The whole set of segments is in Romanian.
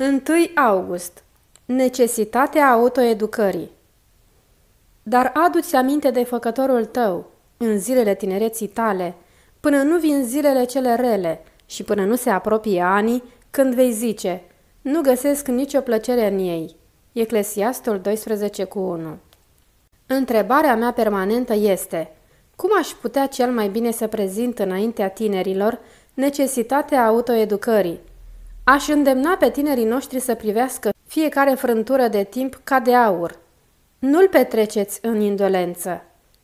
1 august Necesitatea autoeducării Dar adu-ți aminte de făcătorul tău, în zilele tinereții tale, până nu vin zilele cele rele și până nu se apropie anii, când vei zice, nu găsesc nicio plăcere în ei. Eclesiastul 12 cu 1 Întrebarea mea permanentă este, cum aș putea cel mai bine să prezint înaintea tinerilor necesitatea autoeducării, Aș îndemna pe tinerii noștri să privească fiecare frântură de timp ca de aur. Nu-l petreceți în indolență,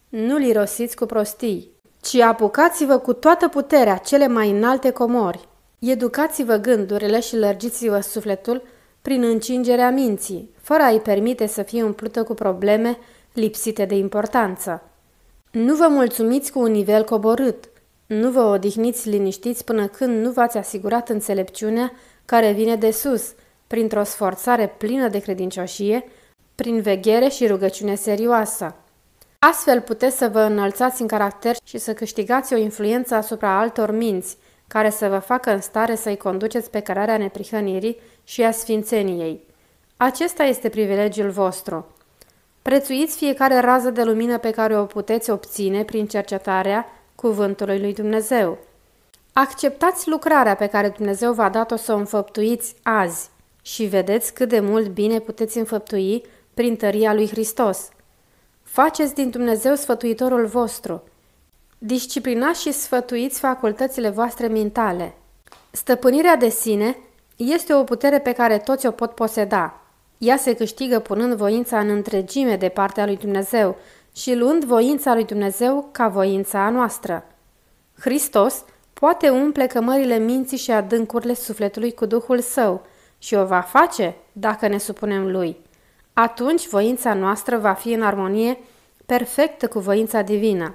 nu-l irosiți cu prostii, ci apucați-vă cu toată puterea cele mai înalte comori. Educați-vă gândurile și lărgiți-vă sufletul prin încingerea minții, fără a-i permite să fie umplută cu probleme lipsite de importanță. Nu vă mulțumiți cu un nivel coborât, nu vă odihniți liniștiți până când nu v-ați asigurat înțelepciunea care vine de sus, printr-o sforțare plină de credincioșie, prin veghere și rugăciune serioasă. Astfel puteți să vă înălțați în caracter și să câștigați o influență asupra altor minți, care să vă facă în stare să-i conduceți pe cărarea neprihănirii și a sfințeniei. Acesta este privilegiul vostru. Prețuiți fiecare rază de lumină pe care o puteți obține prin cercetarea cuvântului lui Dumnezeu. Acceptați lucrarea pe care Dumnezeu v-a dat-o să o înfăptuiți azi și vedeți cât de mult bine puteți înfăptui prin tăria lui Hristos. Faceți din Dumnezeu sfătuitorul vostru. Disciplinați și sfătuiți facultățile voastre mentale. Stăpânirea de sine este o putere pe care toți o pot poseda. Ea se câștigă punând voința în întregime de partea lui Dumnezeu și luând voința lui Dumnezeu ca voința a noastră. Hristos poate umple cămările minții și adâncurile sufletului cu Duhul Său și o va face dacă ne supunem Lui. Atunci voința noastră va fi în armonie perfectă cu voința divină.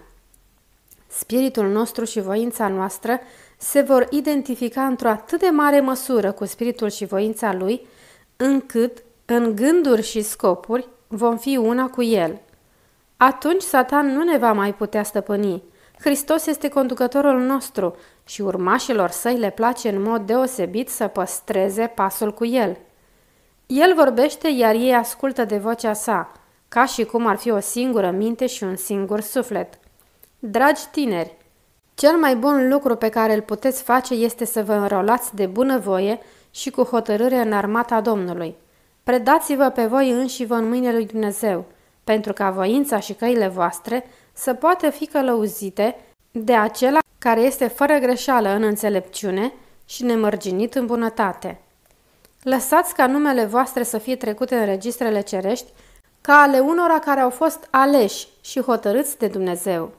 Spiritul nostru și voința noastră se vor identifica într-o atât de mare măsură cu spiritul și voința lui, încât, în gânduri și scopuri, vom fi una cu el atunci Satan nu ne va mai putea stăpâni. Hristos este conducătorul nostru și urmașilor săi le place în mod deosebit să păstreze pasul cu el. El vorbește, iar ei ascultă de vocea sa, ca și cum ar fi o singură minte și un singur suflet. Dragi tineri, cel mai bun lucru pe care îl puteți face este să vă înrolați de bunăvoie și cu hotărâre în armata Domnului. Predați-vă pe voi înși vă în mâinile lui Dumnezeu pentru ca voința și căile voastre să poată fi călăuzite de acela care este fără greșeală în înțelepciune și nemărginit în bunătate. Lăsați ca numele voastre să fie trecute în registrele cerești ca ale unora care au fost aleși și hotărâți de Dumnezeu.